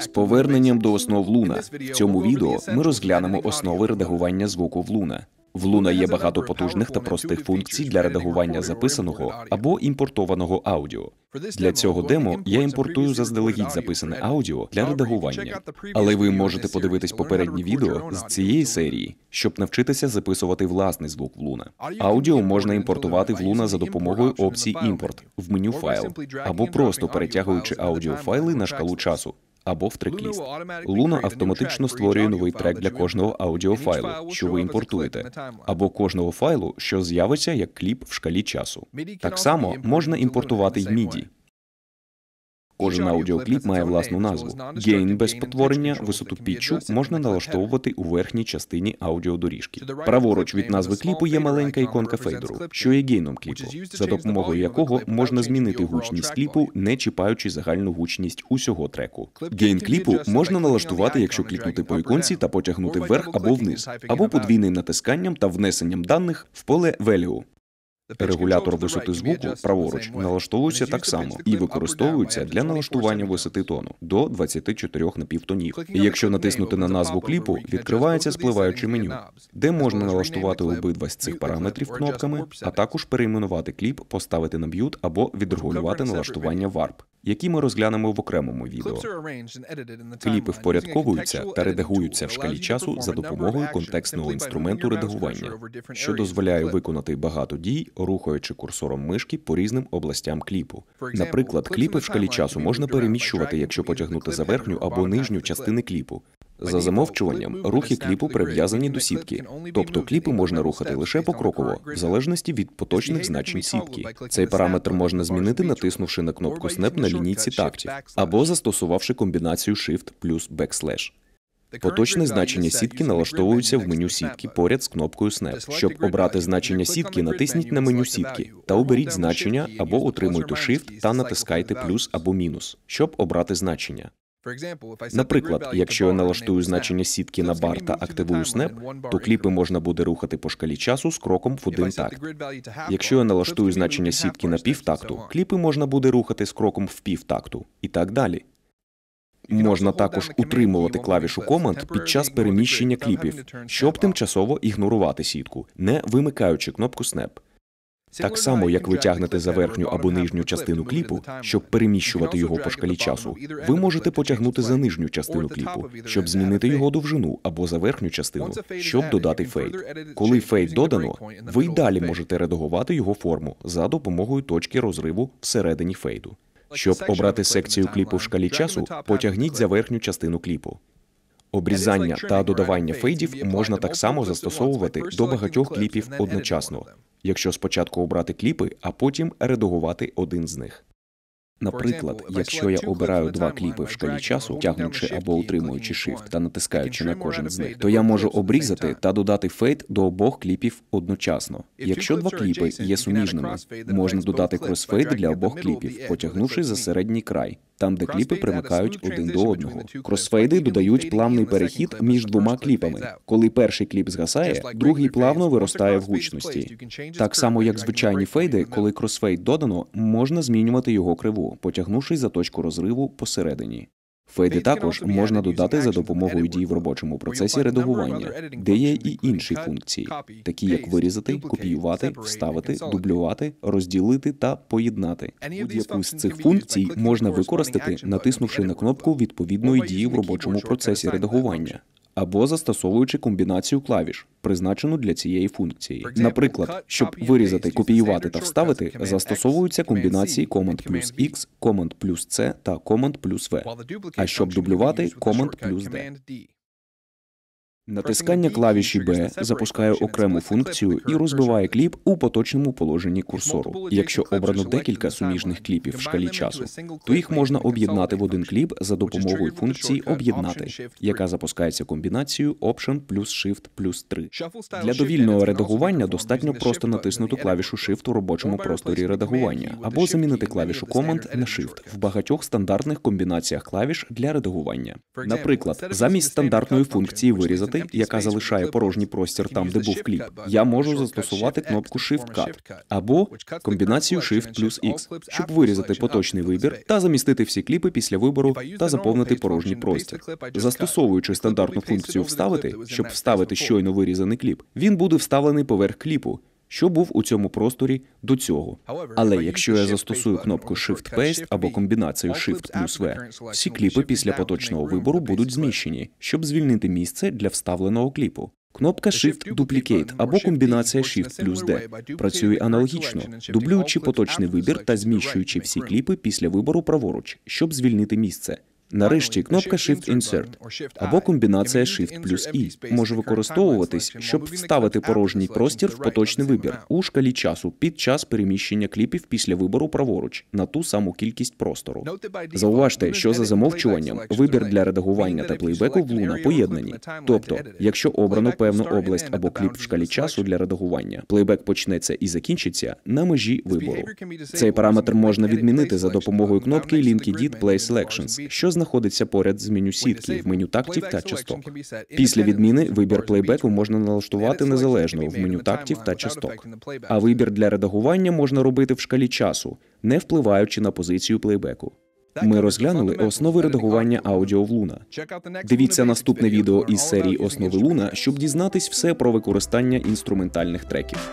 з поверненням до основ Луна. В цьому відео ми розглянемо основи редагування звуку в Луна. В Луна є багато потужних та простих функцій для редагування записаного або імпортованого аудіо. Для цього демо я імпортую заздалегідь записане аудіо для редагування, але ви можете подивитись попередні відео з цієї серії, щоб навчитися записувати власний звук в Луна. Аудіо можна імпортувати в Луна за допомогою опції імпорт в меню файл або просто перетягуючи аудіофайли на шкалу часу або в трекліст. Луна автоматично створює новий трек для кожного аудіофайлу, що ви імпортуєте, або кожного файлу, що з'явиться як кліп в шкалі часу. Так само можна імпортувати й міді. Кожен аудіокліп має власну назву. Гейн без потворення, висоту пічу можна налаштовувати у верхній частині аудіодоріжки. Праворуч від назви кліпу є маленька іконка фейдеру, що є гейном кліпу, за допомогою якого можна змінити гучність кліпу, не чіпаючи загальну гучність усього треку. Гейн кліпу можна налаштувати, якщо клікнути по іконці та потягнути вверх або вниз, або подвійним натисканням та внесенням даних в поле Value. Регулятор тобто, висоти звуку праворуч налаштовується так само і використовується для налаштування висоти тону до 24 напівтонів. І Якщо натиснути на назву кліпу, відкривається спливаюче меню, де можна налаштувати обидва з цих параметрів кнопками, а також перейменувати кліп, поставити на б'ют або відрегулювати налаштування варп які ми розглянемо в окремому відео. Кліпи впорядковуються та редагуються в шкалі часу за допомогою контекстного інструменту редагування, що дозволяє виконати багато дій, рухаючи курсором мишки по різним областям кліпу. Наприклад, кліпи в шкалі часу можна переміщувати, якщо потягнути за верхню або нижню частини кліпу, за замовчуванням, рухи кліпу прив'язані до сітки, тобто кліпи можна рухати лише покроково, в залежності від поточних значень сітки. Цей параметр можна змінити, натиснувши на кнопку Snap на лінійці тактів або застосувавши комбінацію Shift плюс Backslash. Поточне значення сітки налаштовується в меню сітки поряд з кнопкою Snap. Щоб обрати значення сітки, натисніть на меню сітки та оберіть значення або отримуйте Shift та натискайте плюс або мінус, щоб обрати значення. Наприклад, якщо я налаштую значення сітки на бар та активую снеп, то кліпи можна буде рухати по шкалі часу з кроком в один такт. Якщо я налаштую значення сітки на півтакту, кліпи можна буде рухати з кроком в півтакту і так далі. Можна також утримувати клавішу команд під час переміщення кліпів, щоб тимчасово ігнорувати сітку, не вимикаючи кнопку Snap. Так само, як ви тягнете за верхню або нижню частину кліпу, щоб переміщувати його по шкалі часу, ви можете потягнути за нижню частину кліпу, щоб змінити його довжину або за верхню частину, щоб додати фейд. Коли фейд додано, ви й далі можете редагувати його форму за допомогою точки розриву всередині фейду. Щоб обрати секцію кліпу в шкалі часу, потягніть за верхню частину кліпу. Обрізання та додавання фейдів можна так само застосовувати до багатьох кліпів одночасно якщо спочатку обрати кліпи, а потім редагувати один з них. Наприклад, якщо я обираю два кліпи в шкалі часу, тягнучи або утримуючи shift та натискаючи на кожен з них, то я можу обрізати та додати фейт до обох кліпів одночасно. Якщо два кліпи є суміжними, можна додати кросфейд для обох кліпів, потягнувши за середній край там де кліпи примикають один до одного. Кросфейди додають плавний перехід між двома кліпами. Коли перший кліп згасає, другий плавно виростає в гучності. Так само, як звичайні фейди, коли кросфейд додано, можна змінювати його криву, потягнувшись за точку розриву посередині. Фейди також можна додати за допомогою дій в робочому процесі редагування, де є і інші функції, такі як вирізати, копіювати, вставити, дублювати, розділити та поєднати. Будь-яку з цих функцій можна використати, натиснувши на кнопку відповідної дії в робочому процесі редагування або застосовуючи комбінацію клавіш, призначену для цієї функції. Наприклад, щоб вирізати, копіювати та вставити, застосовуються комбінації Command плюс X, Command плюс C та Command плюс V, а щоб дублювати Command плюс D. Натискання клавіші B запускає окрему функцію і розбиває кліп у поточному положенні курсору. Якщо обрано декілька суміжних кліпів в шкалі часу, то їх можна об'єднати в один кліп за допомогою функції об'єднати, яка запускається комбінацією Option плюс Shift плюс 3. Для довільного редагування достатньо просто натиснути клавішу Shift у робочому просторі редагування або замінити клавішу Command на Shift в багатьох стандартних комбінаціях клавіш для редагування. Наприклад, замість стандартної функції вирізати карти, тобто яка залишає порожній простір там, де був кліп, я можу застосувати ну, кнопку Shift-Cut або комбінацію Shift плюс X, щоб вирізати поточний вибір та замістити всі кліпи після вибору та заповнити порожній простір. Застосовуючи стандартну функцію Вставити, щоб вставити щойно вирізаний кліп, він буде вставлений поверх кліпу що був у цьому просторі до цього. Але якщо я застосую кнопку Shift Paste або комбінацію Shift плюс V, всі кліпи після поточного вибору будуть зміщені, щоб звільнити місце для вставленого кліпу. Кнопка Shift Duplicate або комбінація Shift плюс D працює аналогічно, дублюючи поточний вибір та зміщуючи всі кліпи після вибору праворуч, щоб звільнити місце. Нарешті кнопка Shift Insert або комбінація Shift плюс I може використовуватись, щоб вставити порожній простір в поточний вибір у шкалі часу під час переміщення кліпів після вибору праворуч на ту саму кількість простору. Зауважте, що за замовчуванням вибір для редагування та плейбеку в луна поєднані. Тобто, якщо обрано певну область або кліп в шкалі часу для редагування, плейбек почнеться і закінчиться на межі вибору. Цей параметр можна відмінити за допомогою кнопки Linked Play Selections, що знаходиться поряд з меню сітки в меню тактів та часток. Після відміни вибір плейбеку можна налаштувати незалежно в меню тактів та часток. А вибір для редагування можна робити в шкалі часу, не впливаючи на позицію плейбеку. Ми розглянули основи редагування аудіо в Луна. Дивіться наступне відео із серії Основи Луна, щоб дізнатись все про використання інструментальних треків.